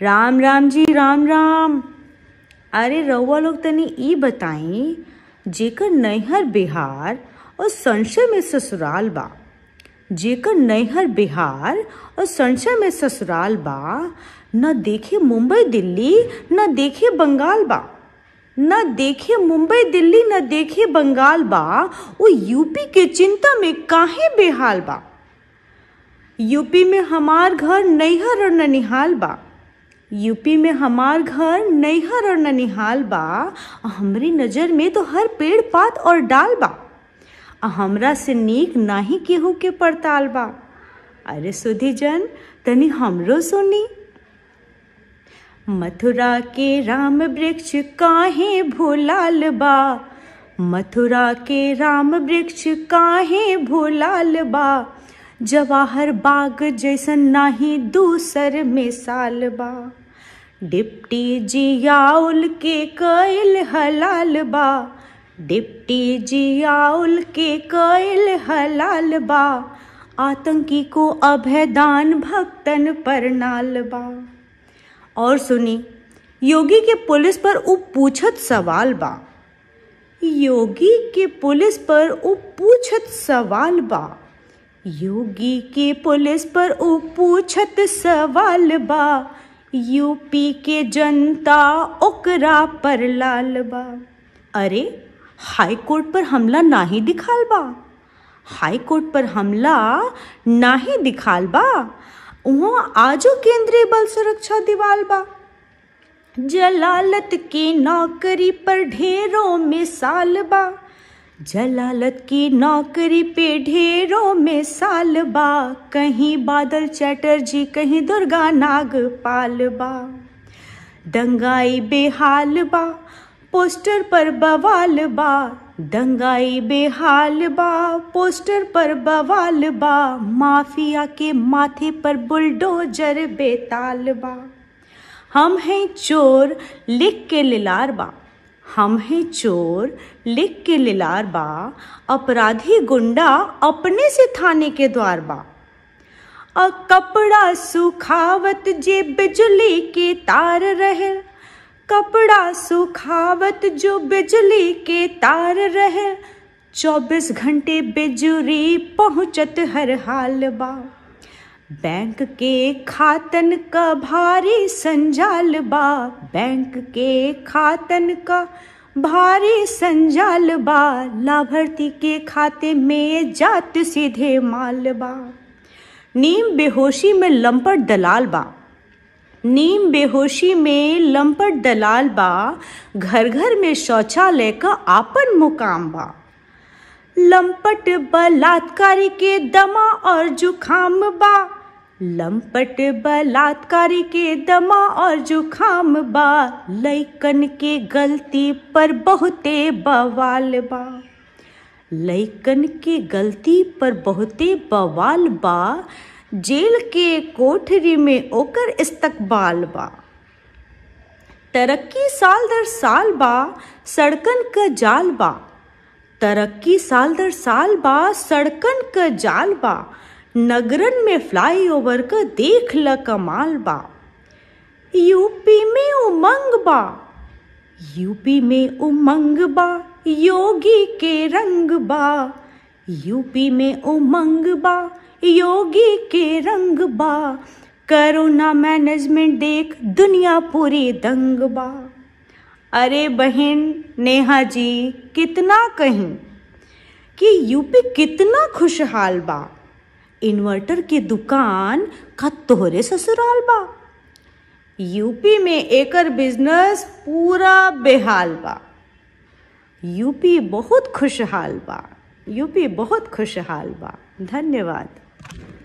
राम राम जी राम राम अरे रउआ लोग तनी ई बताई जेकर नैहर बिहार और संशय में ससुराल बा जेकर नैहर बिहार और संशय में ससुराल बा न देखे मुंबई दिल्ली न देखे बंगाल बा न देखे मुंबई दिल्ली न देखे बंगाल बा वो यूपी के चिंता में काहे बेहाल बा यूपी में हमार घर नैहर और ननिहाल बा यूपी में हमार घर नैहर और ननिहाल बा हमरी नज़र में तो हर पेड़ पात और डाल बा हमरा से नीक नाही केहू के पड़ताल बा अरे सुधी जन तनी हमरो सुनी मथुरा के राम वृक्ष काहे भोलाल बा मथुरा के राम वृक्ष काहे भोलाल बा जवाहर बाग जैसन नाही दूसर में साल बा डिप्टी जियाउल के कैल हलाल बा डिप्टी जियाउल के कैल हलाल बा आतंकी को अभयदान भक्तन पर नाल बा और सुनी योगी के पुलिस पर उ पूछत सवाल बा योगी के पुलिस पर उ पूछत सवाल बा योगी के पुलिस पर उ पूछत सवाल बा यूपी के जनता ओकरा पर लाल बा अरे हाई कोर्ट पर हमला ही दिखाल बा हाई कोर्ट पर हमला ना दिखाल बा वहाँ आजो केंद्रीय बल सुरक्षा दिवाल बा जलालत के नौकरी पर ढेरों साल बा जलालत की नौकरी पे ढेरों में साल बा कहीं बादल चटर्जी कहीं दुर्गा नाग पाल बा दंगाई बेहाल बा पोस्टर पर बवाल बा दंगाई बेहाल बा पोस्टर पर बवाल बा माफिया के माथे पर बुलडोजर बेताल बा हम हैं चोर लिख के लिलार बा हैं चोर लिख के लिलार बा अपराधी गुंडा अपने से थाने के द्वार बा अ कपड़ा सुखावत जे बिजली के तार रहे कपड़ा सुखावत जो बिजली के तार रहे चौबीस घंटे बिजली पहुँचत हर हाल बा बैंक के खातन का भारी संजाल बा बैंक के खातन का भारी संजाल बा लाभार्थी के खाते में जात सीधे माल बा नीम बेहोशी में लंपट दलाल बा नीम बेहोशी में लंपट दलाल बा घर घर में शौचालय का आपन मुकाम बा लंपट बलात्कारी के दमा और जुखाम बा लंपट बलात्कारी के दमा और जुखाम बा लैकन के गलती पर बहुते बवाल बा लैकन के गलती पर बहुते बवाल बा जेल के कोठरी में ओकर इस्तकबाल बा तरक्की साल दर साल बा सड़कन क जाल बा तरक्की साल दर साल बा सड़कन क जाल बा नगरन में फ्लाईओवर का देख ल कमाल बा यूपी में उमंग बा यूपी में उमंग बा योगी के रंग बा यूपी में उमंग बा योगी के रंग बा करोना मैनेजमेंट देख दुनिया पूरी दंग बा अरे बहन नेहा जी कितना कहीं कि यूपी कितना खुशहाल बा इन्वर्टर के दुकान का तोहरे ससुराल बा यूपी में एकर बिजनेस पूरा बेहाल बा यूपी बहुत खुशहाल बा यूपी बहुत खुशहाल बा धन्यवाद